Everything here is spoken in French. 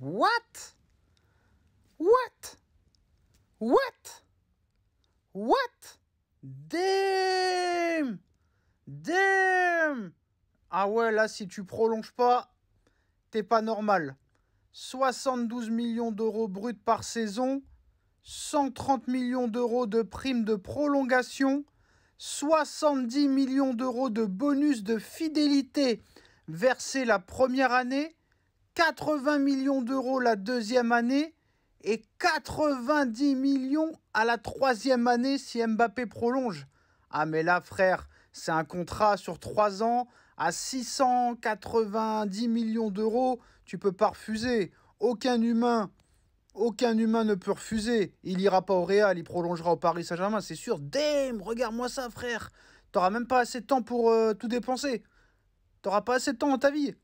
What? What? What? What? Damn! Damn! Ah ouais, là, si tu prolonges pas, t'es pas normal. 72 millions d'euros bruts par saison, 130 millions d'euros de primes de prolongation, 70 millions d'euros de bonus de fidélité versés la première année, 80 millions d'euros la deuxième année et 90 millions à la troisième année si Mbappé prolonge. Ah mais là frère, c'est un contrat sur trois ans à 690 millions d'euros, tu peux pas refuser. Aucun humain, aucun humain ne peut refuser. Il ira pas au Real, il prolongera au Paris Saint-Germain, c'est sûr. Damn, regarde-moi ça frère. T'auras même pas assez de temps pour euh, tout dépenser. T'auras pas assez de temps dans ta vie.